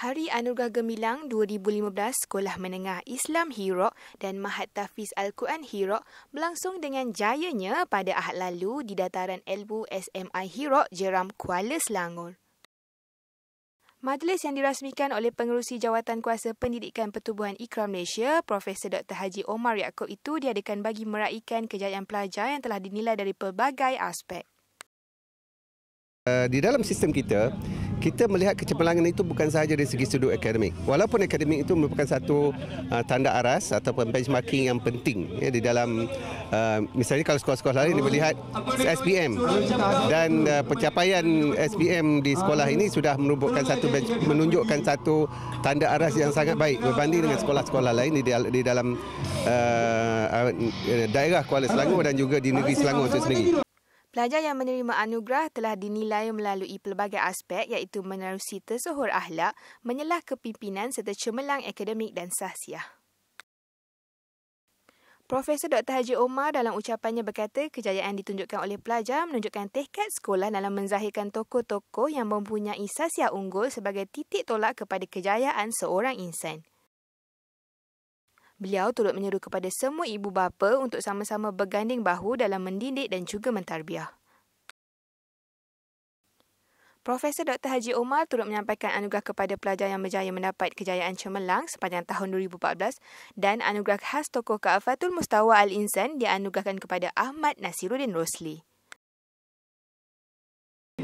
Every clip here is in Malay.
Hari Anugerah Gemilang 2015 Sekolah Menengah Islam Hero dan Mahat Tafiz Al-Quran Hero berlangsung dengan jayanya pada ahad lalu di dataran Elbu SMI Hero Jeram Kuala Selangor. Majlis yang dirasmikan oleh Pengerusi Jawatan Kuasa Pendidikan Pertubuhan Ikram Malaysia, Prof. Dr. Haji Omar Yaakob itu diadakan bagi meraihkan kejayaan pelajar yang telah dinilai dari pelbagai aspek. Eh, di dalam sistem kita, kita melihat kecemerlangan itu bukan sahaja dari segi sudut akademik. Walaupun akademik itu merupakan satu uh, tanda aras atau benchmarking yang penting ya, di dalam uh, misalnya kalau sekolah-sekolah lain dia melihat SPM dan uh, pencapaian SPM di sekolah ini sudah merupakan satu menunjukkan satu tanda aras yang sangat baik berbanding dengan sekolah-sekolah lain di, di dalam uh, daerah Kuala Selangor dan juga di negeri Selangor itu sendiri. Pelajar yang menerima anugerah telah dinilai melalui pelbagai aspek iaitu menerusi tersohor akhlak, menyelah kepimpinan serta cemerlang akademik dan sahsiah. Profesor Dr. Haji Omar dalam ucapannya berkata kejayaan ditunjukkan oleh pelajar menunjukkan tekad sekolah dalam menzahirkan tokoh-tokoh yang mempunyai sasiah unggul sebagai titik tolak kepada kejayaan seorang insan. Beliau turut menyeru kepada semua ibu bapa untuk sama-sama berganding bahu dalam mendidik dan juga mentarbiah. Profesor Dr. Haji Omar turut menyampaikan anugerah kepada pelajar yang berjaya mendapat kejayaan cemerlang sepanjang tahun 2014 dan anugerah khas tokoh Kaafatul Mustawa Al-Insan dianugerahkan kepada Ahmad Nasiruddin Rosli.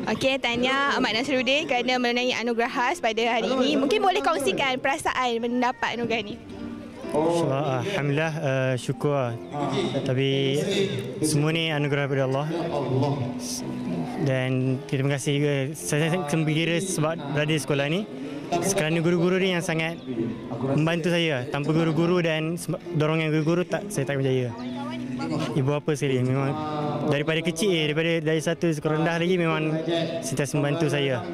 Okey, tanya Ahmad Nasiruddin kerana menangani anugerah khas pada hari ini. Mungkin boleh kongsikan perasaan mendapat anugerah ini? Alhamdulillah, eh, syukur. Tapi semua ni anugerah daripada Allah. Dan terima kasih juga. Saya sangat gembira sebab berada di sekolah ni. Sekarang ni guru-guru ni yang sangat membantu saya. Tanpa guru-guru dan dorongan guru-guru, tak saya tak berjaya. Ibu apa sekali memang daripada kecil eh, daripada dari satu sekolah rendah lagi memang sentiasa membantu saya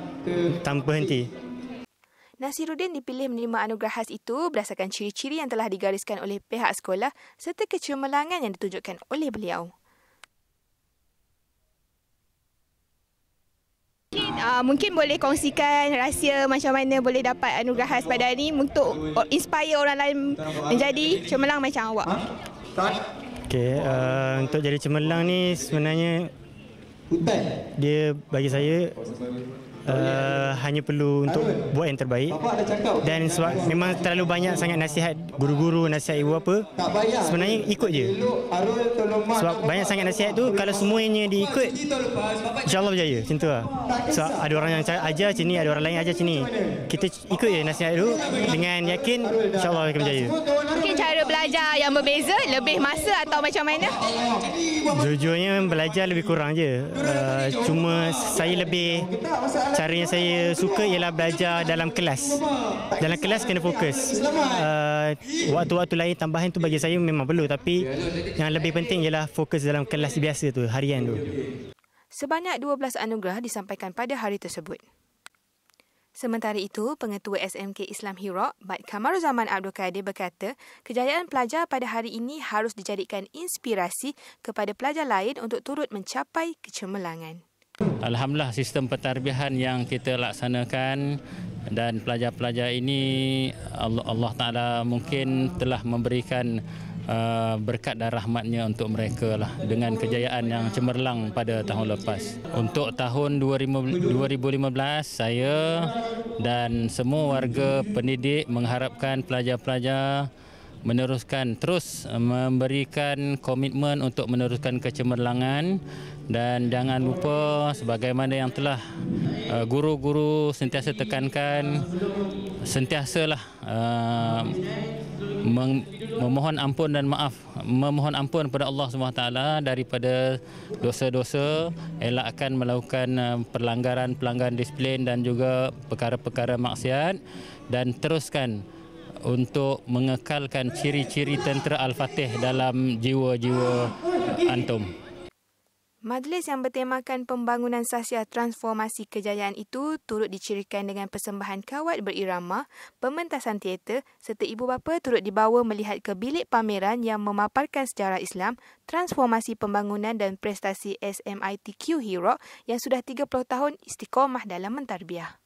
tanpa henti. Nasiruddin dipilih menerima anugerah khas itu berdasarkan ciri-ciri yang telah digariskan oleh pihak sekolah serta kecemerlangan yang ditunjukkan oleh beliau. Uh, mungkin boleh kongsikan rahsia macam mana boleh dapat anugerah khas pada hari ini untuk inspire orang lain menjadi cemerlang macam awak. Ha? Okay, uh, untuk jadi cemerlang ni sebenarnya dia bagi saya uh, hanya perlu untuk Ayu. buat yang terbaik. Dan sebab memang terlalu banyak sangat nasihat guru-guru, nasihat ibu apa. Sebenarnya ikut je. Sebab banyak sangat nasihat tu kalau semuanya diikut insyaallah allah berjaya. Macam tu lah. ada orang yang ajar sini, ada orang lain ajar sini. Kita ikut je nasihat tu dengan yakin insyaallah akan berjaya. Mungkin cara belajar yang berbeza, lebih masa atau macam mana? Jujurnya belajar lebih kurang je. Uh, cuma saya lebih cara yang saya suka ialah belajar dalam kelas. Dalam kelas kena fokus. Uh, waktu-waktu lain tambahan tu bagi saya memang perlu tapi yang lebih penting ialah fokus dalam kelas biasa tu, harian tu. Sebanyak 12 anugerah disampaikan pada hari tersebut. Sementara itu, Pengetua SMK Islam Hirok, Bad Kamaruzaman Abdul Kadir berkata, kejayaan pelajar pada hari ini harus dijadikan inspirasi kepada pelajar lain untuk turut mencapai kecemerlangan. Alhamdulillah sistem pentarbihan yang kita laksanakan dan pelajar-pelajar ini Allah, Allah Ta'ala mungkin telah memberikan uh, berkat dan rahmatnya untuk mereka lah dengan kejayaan yang cemerlang pada tahun lepas. Untuk tahun 2015, saya dan semua warga pendidik mengharapkan pelajar-pelajar meneruskan terus eh, memberikan komitmen untuk meneruskan kecemerlangan dan jangan lupa sebagaimana yang telah eh, guru-guru sentiasa tekankan sentiasalah eh, memohon ampun dan maaf memohon ampun kepada Allah SWT daripada dosa-dosa elakkan melakukan pelanggaran-pelanggaran disiplin dan juga perkara-perkara maksiat dan teruskan untuk mengekalkan ciri-ciri tentera Al-Fatih dalam jiwa-jiwa antum. Majlis yang bertemakan pembangunan sasia transformasi kejayaan itu turut dicirikan dengan persembahan kawat berirama, pementasan teater serta ibu bapa turut dibawa melihat ke bilik pameran yang memaparkan sejarah Islam, transformasi pembangunan dan prestasi SMITQ Hero yang sudah 30 tahun istiqomah dalam mentarbiah.